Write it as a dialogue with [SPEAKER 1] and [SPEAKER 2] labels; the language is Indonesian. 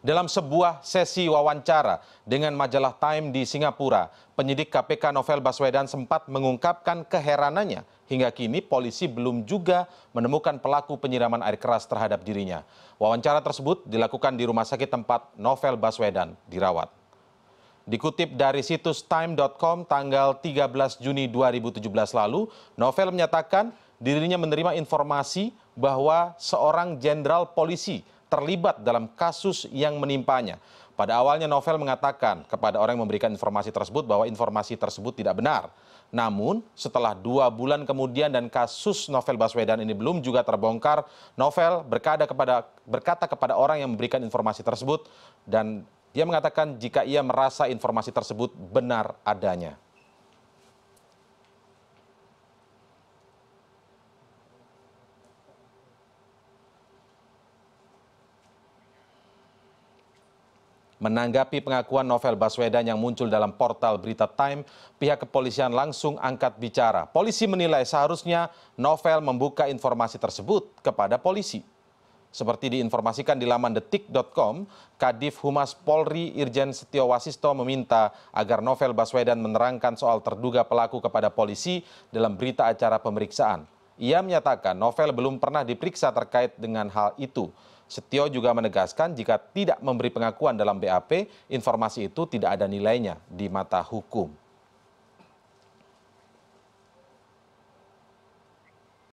[SPEAKER 1] Dalam sebuah sesi wawancara dengan majalah Time di Singapura, penyidik KPK Novel Baswedan sempat mengungkapkan keheranannya hingga kini polisi belum juga menemukan pelaku penyiraman air keras terhadap dirinya. Wawancara tersebut dilakukan di rumah sakit tempat Novel Baswedan dirawat. Dikutip dari situs time.com tanggal 13 Juni 2017 lalu, Novel menyatakan dirinya menerima informasi bahwa seorang jenderal polisi terlibat dalam kasus yang menimpanya. Pada awalnya Novel mengatakan kepada orang yang memberikan informasi tersebut bahwa informasi tersebut tidak benar. Namun, setelah dua bulan kemudian dan kasus Novel Baswedan ini belum juga terbongkar, Novel berkata kepada, berkata kepada orang yang memberikan informasi tersebut dan dia mengatakan jika ia merasa informasi tersebut benar adanya. Menanggapi pengakuan Novel Baswedan yang muncul dalam portal berita Time, pihak kepolisian langsung angkat bicara. Polisi menilai seharusnya Novel membuka informasi tersebut kepada polisi. Seperti diinformasikan di laman detik.com, Kadif Humas Polri Irjen Setio Wasisto meminta agar Novel Baswedan menerangkan soal terduga pelaku kepada polisi dalam berita acara pemeriksaan. Ia menyatakan Novel belum pernah diperiksa terkait dengan hal itu. Setio juga menegaskan jika tidak memberi pengakuan dalam BAP, informasi itu tidak ada nilainya di mata hukum.